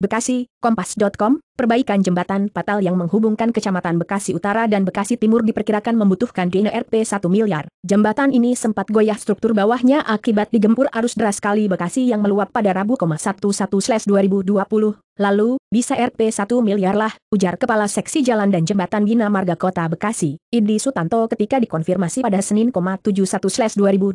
Bekasi, Kompas.com, perbaikan jembatan Patal yang menghubungkan Kecamatan Bekasi Utara dan Bekasi Timur diperkirakan membutuhkan dana Rp 1 miliar. Jembatan ini sempat goyah struktur bawahnya akibat digempur arus deras kali Bekasi yang meluap pada Rabu 11/2020. Lalu, bisa Rp 1 miliar lah, ujar Kepala Seksi Jalan dan Jembatan Bina Marga Kota Bekasi, Idi Sutanto ketika dikonfirmasi pada Senin 71/2020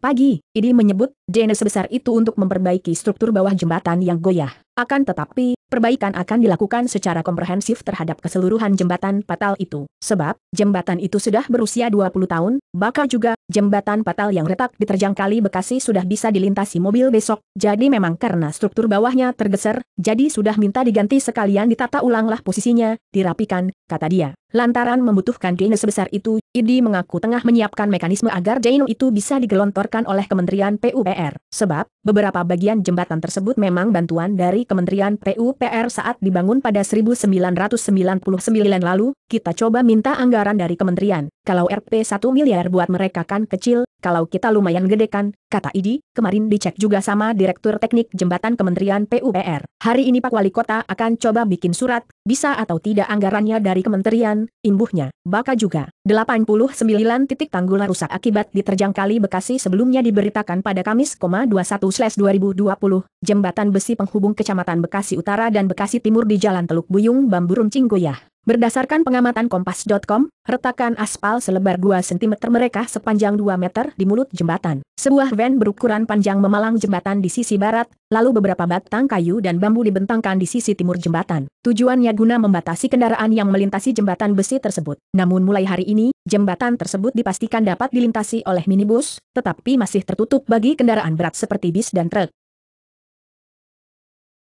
pagi. Idi menyebut, dana sebesar itu untuk memperbaiki struktur bawah jembatan yang goyah. Akan tetapi, Perbaikan akan dilakukan secara komprehensif terhadap keseluruhan jembatan patal itu. Sebab, jembatan itu sudah berusia 20 tahun, bahkan juga, jembatan patal yang retak diterjang kali Bekasi sudah bisa dilintasi mobil besok, jadi memang karena struktur bawahnya tergeser, jadi sudah minta diganti sekalian ditata ulanglah posisinya, dirapikan, kata dia. Lantaran membutuhkan dana sebesar itu, IDI mengaku tengah menyiapkan mekanisme agar dana itu bisa digelontorkan oleh Kementerian PUPR, sebab beberapa bagian jembatan tersebut memang bantuan dari Kementerian PUPR saat dibangun pada 1999 lalu, kita coba minta anggaran dari kementerian, kalau RP 1 miliar buat mereka kan kecil, kalau kita lumayan gede kan, kata Idi, kemarin dicek juga sama Direktur Teknik Jembatan Kementerian PUPR. Hari ini Pak Wali Kota akan coba bikin surat, bisa atau tidak anggarannya dari kementerian, imbuhnya, baka juga. 89 titik tanggul rusak akibat diterjang kali Bekasi sebelumnya diberitakan pada Kamis, 21/2020, jembatan besi penghubung Kecamatan Bekasi Utara dan Bekasi Timur di Jalan Teluk Buyung, Bamburun Cinggoyah. Berdasarkan pengamatan kompas.com, retakan aspal selebar 2 cm mereka sepanjang 2 meter di mulut jembatan. Sebuah van berukuran panjang memalang jembatan di sisi barat, lalu beberapa batang kayu dan bambu dibentangkan di sisi timur jembatan. Tujuannya guna membatasi kendaraan yang melintasi jembatan besi tersebut. Namun mulai hari ini, jembatan tersebut dipastikan dapat dilintasi oleh minibus, tetapi masih tertutup bagi kendaraan berat seperti bis dan truk.